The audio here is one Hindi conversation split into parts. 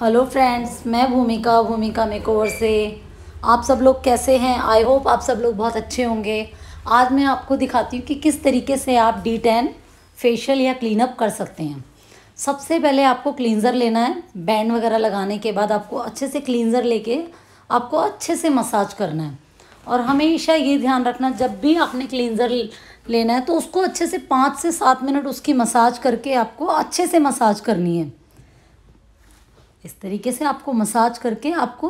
हेलो फ्रेंड्स मैं भूमिका भूमिका मेकओवर से आप सब लोग कैसे हैं आई होप आप सब लोग बहुत अच्छे होंगे आज मैं आपको दिखाती हूँ कि किस तरीके से आप डी टेन फेशियल या क्लीनअप कर सकते हैं सबसे पहले आपको क्लींज़र लेना है बैंड वगैरह लगाने के बाद आपको अच्छे से क्लींज़र लेके आपको अच्छे से मसाज करना है और हमेशा ये ध्यान रखना जब भी आपने क्लींज़र लेना है तो उसको अच्छे से पाँच से सात मिनट उसकी मसाज करके आपको अच्छे से मसाज करनी है इस तरीके से आपको मसाज करके आपको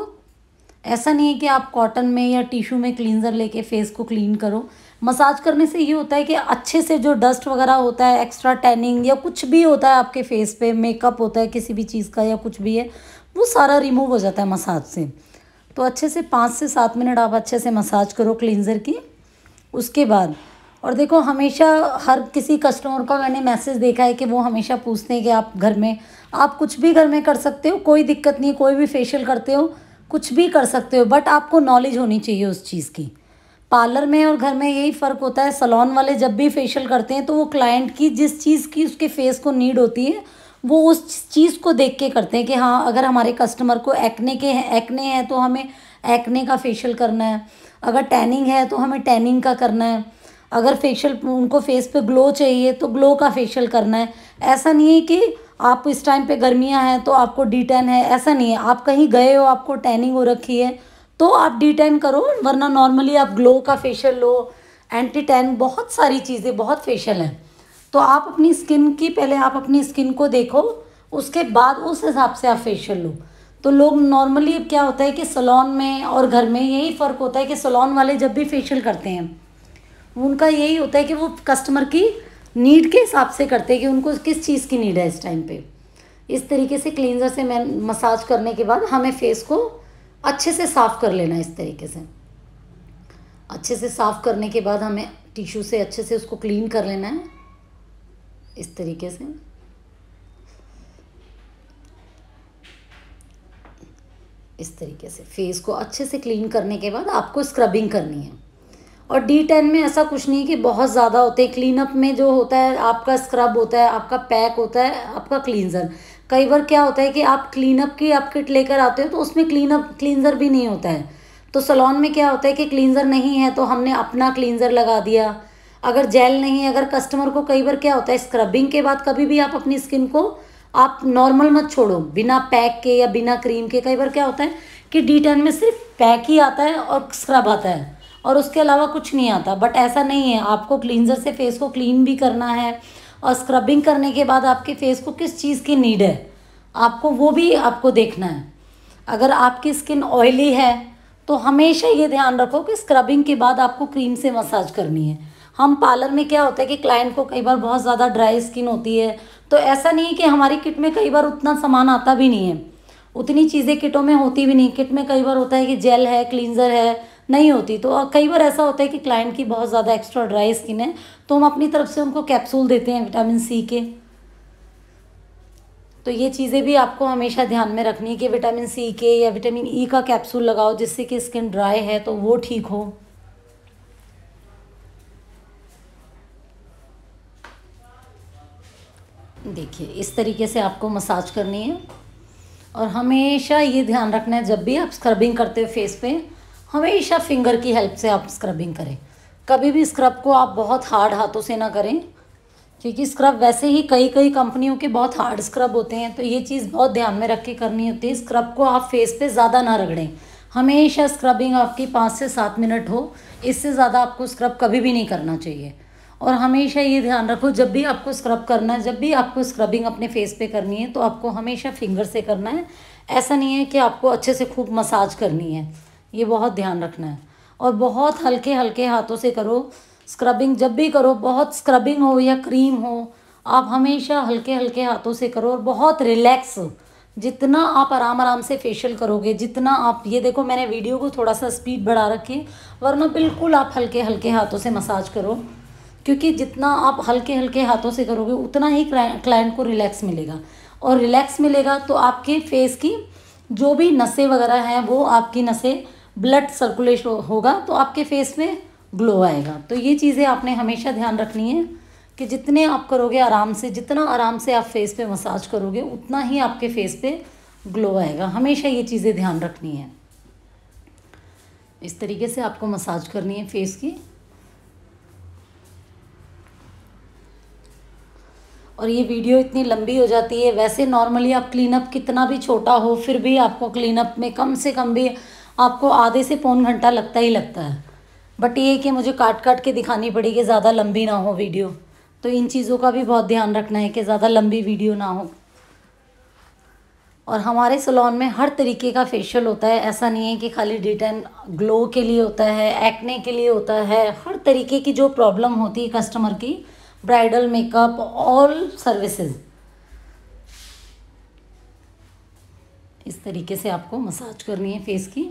ऐसा नहीं है कि आप कॉटन में या टिशू में क्लींजर लेके फेस को क्लीन करो मसाज करने से ये होता है कि अच्छे से जो डस्ट वगैरह होता है एक्स्ट्रा टैनिंग या कुछ भी होता है आपके फेस पे मेकअप होता है किसी भी चीज़ का या कुछ भी है वो सारा रिमूव हो जाता है मसाज से तो अच्छे से पाँच से सात मिनट आप अच्छे से मसाज करो क्लींजर की उसके बाद और देखो हमेशा हर किसी कस्टमर का मैंने मैसेज देखा है कि वो हमेशा पूछते हैं कि आप घर में आप कुछ भी घर में कर सकते हो कोई दिक्कत नहीं कोई भी फेशियल करते हो कुछ भी कर सकते हो बट आपको नॉलेज होनी चाहिए उस चीज़ की पार्लर में और घर में यही फ़र्क होता है सलोन वाले जब भी फेशियल करते हैं तो वो क्लाइंट की जिस चीज़ की उसके फेस को नीड होती है वो उस चीज़ को देख के करते हैं कि हाँ अगर हमारे कस्टमर को एक्ने के हैं एक्ने हैं तो हमें एक्ने का फेशियल करना है अगर टैनिंग है तो हमें टैनिंग का करना है अगर फेशियल उनको फेस पे ग्लो चाहिए तो ग्लो का फेशियल करना है ऐसा नहीं है कि आप इस टाइम पे गर्मियाँ हैं तो आपको डी टैन है ऐसा नहीं है आप कहीं गए हो आपको टैनिंग हो रखी है तो आप डी टैन करो वरना नॉर्मली आप ग्लो का फेशियल लो एंटी टैन बहुत सारी चीज़ें बहुत फेशियल हैं तो आप अपनी स्किन की पहले आप अपनी स्किन को देखो उसके बाद उस हिसाब से आप फेशियल लो तो लोग नॉर्मली क्या होता है कि सलोन में और घर में यही फ़र्क होता है कि सलोन वाले जब भी फेशियल करते हैं उनका यही होता है कि वो कस्टमर की नीड के हिसाब से करते हैं कि उनको किस चीज़ की नीड है इस टाइम पे इस तरीके से क्लींजर से मैं मसाज करने के बाद हमें फेस को अच्छे से साफ़ कर लेना इस तरीके से अच्छे से साफ़ करने के बाद हमें टिश्यू से अच्छे से उसको क्लीन कर लेना है इस तरीके से इस तरीके से फेस को अच्छे से क्लीन करने के बाद आपको स्क्रबिंग करनी है और डी टेन में ऐसा कुछ नहीं कि बहुत ज़्यादा होते हैं क्लीन अप में जो होता है आपका स्क्रब होता है आपका पैक होता है आपका क्लींजर कई बार क्या होता है कि आप क्लीन अप की आप किट लेकर आते हो तो उसमें क्लीन अप क्लींजर भी नहीं होता है तो सलोन में क्या होता है कि क्लींजर नहीं है तो हमने अपना क्लींजर लगा दिया अगर जेल नहीं है अगर कस्टमर को कई बार क्या होता है स्क्रबिंग के बाद कभी भी आप अपनी स्किन को आप नॉर्मल मत छोड़ो बिना पैक के या बिना क्रीम के कई बार क्या होता है कि डी टेन में सिर्फ पैक ही आता है और स्क्रब आता है और उसके अलावा कुछ नहीं आता बट ऐसा नहीं है आपको क्लींजर से फेस को क्लीन भी करना है और स्क्रबिंग करने के बाद आपके फेस को किस चीज़ की नीड है आपको वो भी आपको देखना है अगर आपकी स्किन ऑयली है तो हमेशा ये ध्यान रखो कि स्क्रबिंग के बाद आपको क्रीम से मसाज करनी है हम पार्लर में क्या होता है कि क्लाइंट को कई बार बहुत ज़्यादा ड्राई स्किन होती है तो ऐसा नहीं है कि हमारी किट में कई बार उतना सामान आता भी नहीं है उतनी चीज़ें किटों में होती भी नहीं किट में कई बार होता है कि जेल है क्लींजर है नहीं होती तो कई बार ऐसा होता है कि क्लाइंट की बहुत ज़्यादा एक्स्ट्रा ड्राई स्किन है तो हम अपनी तरफ से उनको कैप्सूल देते हैं विटामिन सी के तो ये चीज़ें भी आपको हमेशा ध्यान में रखनी है कि विटामिन सी के या विटामिन ई e का कैप्सूल लगाओ जिससे कि स्किन ड्राई है तो वो ठीक हो देखिए इस तरीके से आपको मसाज करनी है और हमेशा ये ध्यान रखना है जब भी आप स्क्रबिंग करते हो फेस पे हमेशा फिंगर की हेल्प से आप स्क्रबिंग करें कभी भी स्क्रब को आप बहुत हार्ड हाथों से ना करें क्योंकि स्क्रब वैसे ही कई कई कंपनियों के बहुत हार्ड स्क्रब होते हैं तो ये चीज़ बहुत ध्यान में रख के करनी होती है स्क्रब को आप फेस पे ज़्यादा ना रगड़ें हमेशा स्क्रबिंग आपकी पाँच से सात मिनट हो इससे ज़्यादा आपको स्क्रब कभी भी नहीं करना चाहिए और हमेशा ये ध्यान रखो जब भी आपको स्क्रब करना है जब भी आपको स्क्रबिंग अपने फेस पे करनी है तो आपको हमेशा फिंगर से करना है ऐसा नहीं है कि आपको अच्छे से खूब मसाज करनी है ये बहुत ध्यान रखना है और बहुत हल्के हल्के हाथों से करो स्क्रबिंग जब भी करो बहुत स्क्रबिंग हो या क्रीम हो आप हमेशा हल्के हल्के हाथों से करो और बहुत रिलैक्स जितना आप आराम आराम से फेशियल करोगे जितना आप ये देखो मैंने वीडियो को थोड़ा सा स्पीड बढ़ा रखी वरना बिल्कुल आप हल्के हल्के हाथों से मसाज करो क्योंकि जितना आप हल्के हल्के हाथों से करोगे उतना ही क्लाइंट को रिलैक्स मिलेगा और रिलैक्स मिलेगा तो आपके फेस की जो भी नसें वगैरह हैं वो आपकी नसें ब्लड सर्कुलेशन होगा तो आपके फेस में ग्लो आएगा तो ये चीज़ें आपने हमेशा ध्यान रखनी है कि जितने आप करोगे आराम से जितना आराम से आप फेस पे मसाज करोगे उतना ही आपके फेस पे ग्लो आएगा हमेशा ये चीज़ें ध्यान रखनी है इस तरीके से आपको मसाज करनी है फेस की और ये वीडियो इतनी लंबी हो जाती है वैसे नॉर्मली आप क्लीन अप कितना भी छोटा हो फिर भी आपको क्लीन अप में कम से कम भी आपको आधे से पौन घंटा लगता ही लगता है बट ये कि मुझे काट काट के दिखानी पड़ी कि ज़्यादा लंबी ना हो वीडियो तो इन चीज़ों का भी बहुत ध्यान रखना है कि ज़्यादा लंबी वीडियो ना हो और हमारे सलोन में हर तरीके का फेशियल होता है ऐसा नहीं है कि खाली डिटेन ग्लो के लिए होता है एक्ने के लिए होता है हर तरीके की जो प्रॉब्लम होती है कस्टमर की ब्राइडल मेकअप ऑल सर्विसेज इस तरीके से आपको मसाज करनी है फेस की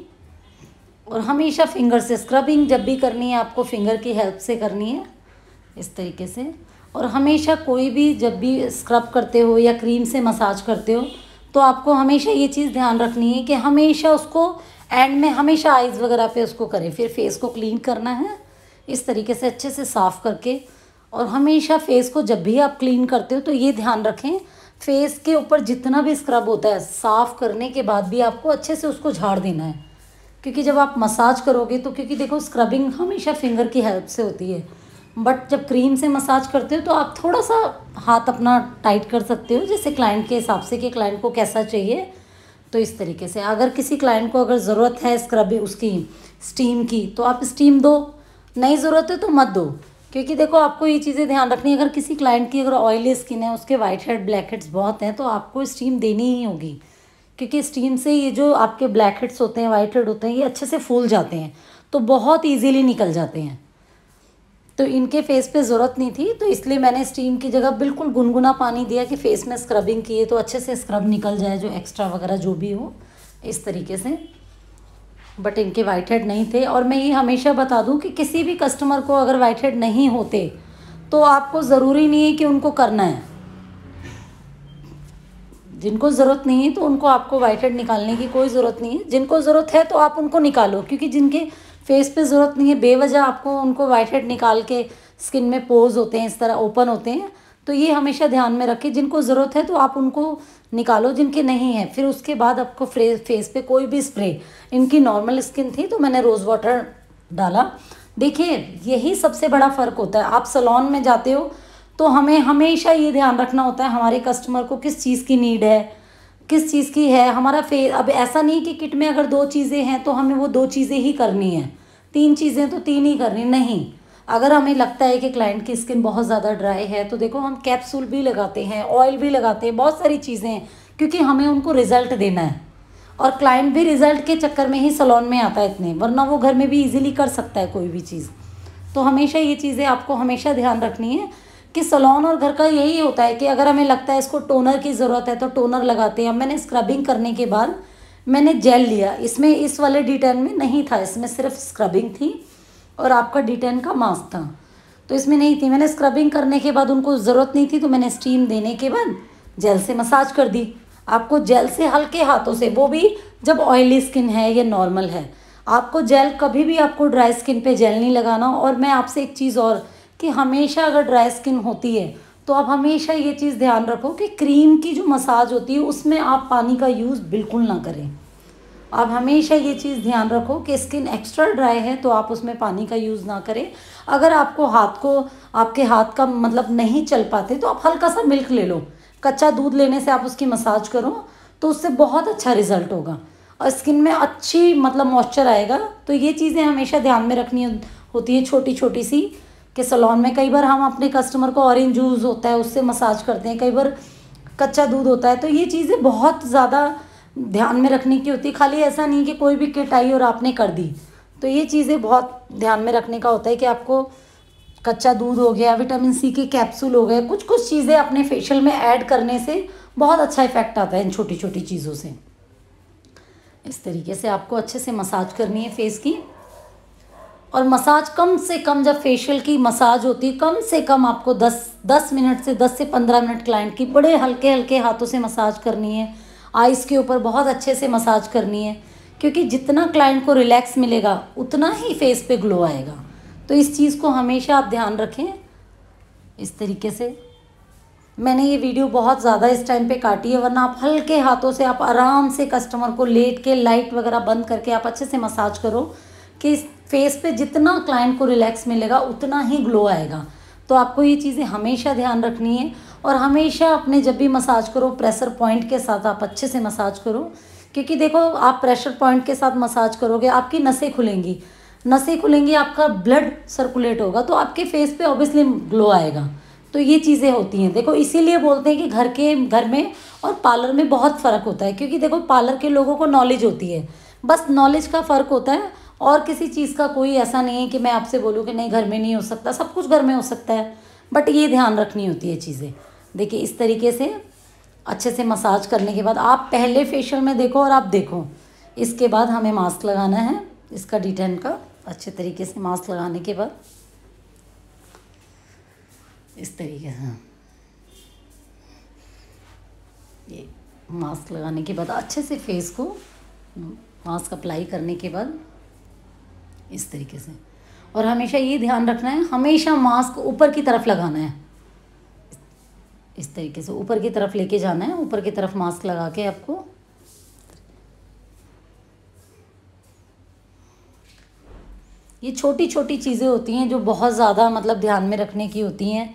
और हमेशा फिंगर से स्क्रबिंग जब भी करनी है आपको फिंगर की हेल्प से करनी है इस तरीके से और हमेशा कोई भी जब भी स्क्रब करते हो या क्रीम से मसाज करते हो तो आपको हमेशा ये चीज़ ध्यान रखनी है कि हमेशा उसको एंड में हमेशा आइज़ वगैरह पे उसको करें फिर फेस को क्लीन करना है इस तरीके से अच्छे से साफ़ करके और हमेशा फेस को जब भी आप क्लीन करते हो तो ये ध्यान रखें फेस के ऊपर जितना भी स्क्रब होता है साफ़ करने के बाद भी आपको अच्छे से उसको झाड़ देना है क्योंकि जब आप मसाज करोगे तो क्योंकि देखो स्क्रबिंग हमेशा फिंगर की हेल्प से होती है बट जब क्रीम से मसाज करते हो तो आप थोड़ा सा हाथ अपना टाइट कर सकते हो जैसे क्लाइंट के हिसाब से कि क्लाइंट को कैसा चाहिए तो इस तरीके से अगर किसी क्लाइंट को अगर ज़रूरत है स्क्रबिंग उसकी स्टीम की तो आप स्टीम दो नहीं ज़रूरत है तो मत दो क्योंकि देखो आपको ये चीज़ें ध्यान रखनी है अगर किसी क्लाइंट की अगर ऑयली स्किन है उसके वाइट हेड ब्लैक हेड्स बहुत हैं तो आपको स्टीम देनी ही होगी क्योंकि स्टीम से ये जो आपके ब्लैक हेड्स होते हैं वाइट हेड होते हैं ये अच्छे से फूल जाते हैं तो बहुत ईजीली निकल जाते हैं तो इनके फेस पे ज़रूरत नहीं थी तो इसलिए मैंने स्टीम की जगह बिल्कुल गुनगुना पानी दिया कि फेस में स्क्रबिंग किए तो अच्छे से स्क्रब निकल जाए जो एक्स्ट्रा वगैरह जो भी हो इस तरीके से बट इनके वाइट हेड नहीं थे और मैं ये हमेशा बता दूं कि किसी भी कस्टमर को अगर वाइट हेड नहीं होते तो आपको ज़रूरी नहीं है कि उनको करना है जिनको ज़रूरत नहीं है तो उनको आपको वाइट हेड निकालने की कोई ज़रूरत नहीं है जिनको ज़रूरत है तो आप उनको निकालो क्योंकि जिनके फेस पे ज़रूरत नहीं है बेवजह आपको उनको वाइट हेड निकाल के स्किन में पोज होते हैं इस तरह ओपन होते हैं तो ये हमेशा ध्यान में रखें जिनको ज़रूरत है तो आप उनको निकालो जिनके नहीं है फिर उसके बाद आपको फेस पर कोई भी स्प्रे इनकी नॉर्मल स्किन थी तो मैंने रोज़ वाटर डाला देखिए यही सबसे बड़ा फ़र्क होता है आप सलोन में जाते हो तो हमें हमेशा ये ध्यान रखना होता है हमारे कस्टमर को किस चीज़ की नीड है किस चीज़ की है हमारा फे अब ऐसा नहीं कि किट में अगर दो चीज़ें हैं तो हमें वो दो चीज़ें ही करनी है तीन चीज़ें तो तीन ही करनी नहीं अगर हमें लगता है कि क्लाइंट की स्किन बहुत ज़्यादा ड्राई है तो देखो हम कैप्सूल भी लगाते हैं ऑयल भी लगाते हैं बहुत सारी चीज़ें हैं क्योंकि हमें उनको रिज़ल्ट देना है और क्लाइंट भी रिज़ल्ट के चक्कर में ही सलोन में आता है इतने वरना वो घर में भी इजीली कर सकता है कोई भी चीज़ तो हमेशा ये चीज़ें आपको हमेशा ध्यान रखनी है कि सलोन और घर का यही होता है कि अगर हमें लगता है इसको टोनर की ज़रूरत है तो टोनर लगाते हैं अब मैंने स्क्रबिंग करने के बाद मैंने जेल लिया इसमें इस वाले डिटेन में नहीं था इसमें सिर्फ स्क्रबिंग थी और आपका डिटेन का मास्क था तो इसमें नहीं थी मैंने स्क्रबिंग करने के बाद उनको ज़रूरत नहीं थी तो मैंने स्टीम देने के बाद जेल से मसाज कर दी आपको जेल से हल्के हाथों से वो भी जब ऑयली स्किन है या नॉर्मल है आपको जेल कभी भी आपको ड्राई स्किन पे जेल नहीं लगाना और मैं आपसे एक चीज़ और कि हमेशा अगर ड्राई स्किन होती है तो आप हमेशा ये चीज़ ध्यान रखो कि क्रीम की जो मसाज होती है उसमें आप पानी का यूज़ बिल्कुल ना करें आप हमेशा ये चीज़ ध्यान रखो कि स्किन एक्स्ट्रा ड्राई है तो आप उसमें पानी का यूज़ ना करें अगर आपको हाथ को आपके हाथ का मतलब नहीं चल पाते तो आप हल्का सा मिल्क ले लो कच्चा दूध लेने से आप उसकी मसाज करो तो उससे बहुत अच्छा रिजल्ट होगा और स्किन में अच्छी मतलब मॉइस्चर आएगा तो ये चीज़ें हमेशा ध्यान में रखनी होती है छोटी छोटी सी कि सलोन में कई बार हम अपने कस्टमर को ऑरेंज जूस होता है उससे मसाज करते हैं कई बार कच्चा दूध होता है तो ये चीज़ें बहुत ज़्यादा ध्यान में रखने की होती है खाली ऐसा नहीं कि कोई भी किट आई और आपने कर दी तो ये चीज़ें बहुत ध्यान में रखने का होता है कि आपको कच्चा दूध हो गया विटामिन सी के कैप्सूल हो गए कुछ कुछ चीज़ें अपने फेशियल में ऐड करने से बहुत अच्छा इफेक्ट आता है इन छोटी छोटी चीज़ों से इस तरीके से आपको अच्छे से मसाज करनी है फेस की और मसाज कम से कम जब फेशियल की मसाज होती है कम से कम आपको 10 10 मिनट से 10 से 15 मिनट क्लाइंट की बड़े हल्के हल्के हाथों से मसाज करनी है आइज़ के ऊपर बहुत अच्छे से मसाज करनी है क्योंकि जितना क्लाइंट को रिलैक्स मिलेगा उतना ही फेस पे ग्लो आएगा तो इस चीज़ को हमेशा आप ध्यान रखें इस तरीके से मैंने ये वीडियो बहुत ज़्यादा इस टाइम पे काटी है वरना आप हल्के हाथों से आप आराम से कस्टमर को लेट के लाइट वगैरह बंद करके आप अच्छे से मसाज करो कि इस फेस पे जितना क्लाइंट को रिलैक्स मिलेगा उतना ही ग्लो आएगा तो आपको ये चीज़ें हमेशा ध्यान रखनी है और हमेशा अपने जब भी मसाज करो प्रेशर पॉइंट के साथ आप अच्छे से मसाज करो क्योंकि देखो आप प्रेशर पॉइंट के साथ मसाज करोगे आपकी नसें खुलेंगी नसें खुलेंगी आपका ब्लड सर्कुलेट होगा तो आपके फेस पे ऑब्वियसली ग्लो आएगा तो ये चीज़ें होती हैं देखो इसीलिए बोलते हैं कि घर के घर में और पार्लर में बहुत फ़र्क होता है क्योंकि देखो पार्लर के लोगों को नॉलेज होती है बस नॉलेज का फ़र्क होता है और किसी चीज़ का कोई ऐसा नहीं है कि मैं आपसे बोलूँ कि नहीं घर में नहीं हो सकता सब कुछ घर में हो सकता है बट ये ध्यान रखनी होती है चीज़ें देखिए इस तरीके से अच्छे से मसाज करने के बाद आप पहले फेशियल में देखो और आप देखो इसके बाद हमें मास्क लगाना है इसका डिटेन का अच्छे तरीके से मास्क लगाने के बाद इस तरीके से हाँ। ये मास्क लगाने के बाद अच्छे से फेस को मास्क अप्लाई करने के बाद इस तरीके से और हमेशा ये ध्यान रखना है हमेशा मास्क ऊपर की तरफ लगाना है इस तरीके से ऊपर की तरफ लेके जाना है ऊपर की तरफ मास्क लगा के आपको ये छोटी छोटी चीज़ें होती हैं जो बहुत ज़्यादा मतलब ध्यान में रखने की होती हैं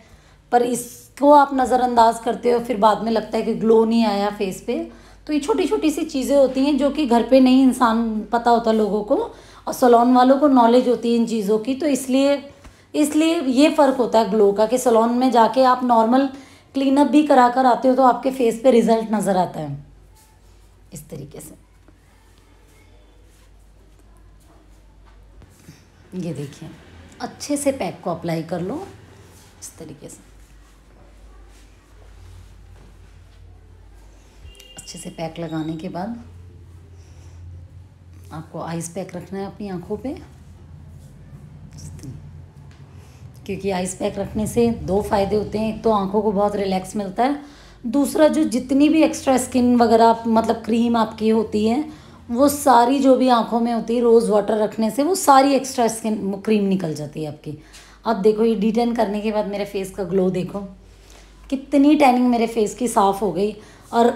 पर इसको आप नज़रअंदाज करते हो फिर बाद में लगता है कि ग्लो नहीं आया फेस पे तो ये छोटी छोटी सी चीज़ें होती हैं जो कि घर पे नहीं इंसान पता होता लोगों को और सलोन वालों को नॉलेज होती है इन चीज़ों की तो इसलिए इसलिए ये फ़र्क होता है ग्लो का कि सलोन में जाके आप नॉर्मल क्लीनअप भी करा कर आते हो तो आपके फेस पे रिजल्ट नज़र आता है इस तरीके से ये देखिए अच्छे से पैक को अप्लाई कर लो इस तरीके से अच्छे से पैक लगाने के बाद आपको आइस पैक रखना है अपनी आँखों पे क्योंकि आइस पैक रखने से दो फायदे होते हैं एक तो आँखों को बहुत रिलैक्स मिलता है दूसरा जो जितनी भी एक्स्ट्रा स्किन वगैरह मतलब क्रीम आपकी होती है वो सारी जो भी आँखों में होती है रोज़ वाटर रखने से वो सारी एक्स्ट्रा स्किन क्रीम निकल जाती है आपकी अब देखो ये डिटेन करने के बाद मेरे फेस का ग्लो देखो कितनी टैनिंग मेरे फेस की साफ़ हो गई और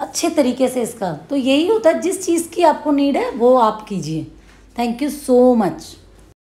अच्छे तरीके से इसका तो यही होता है जिस चीज़ की आपको नीड है वो आप कीजिए थैंक यू सो मच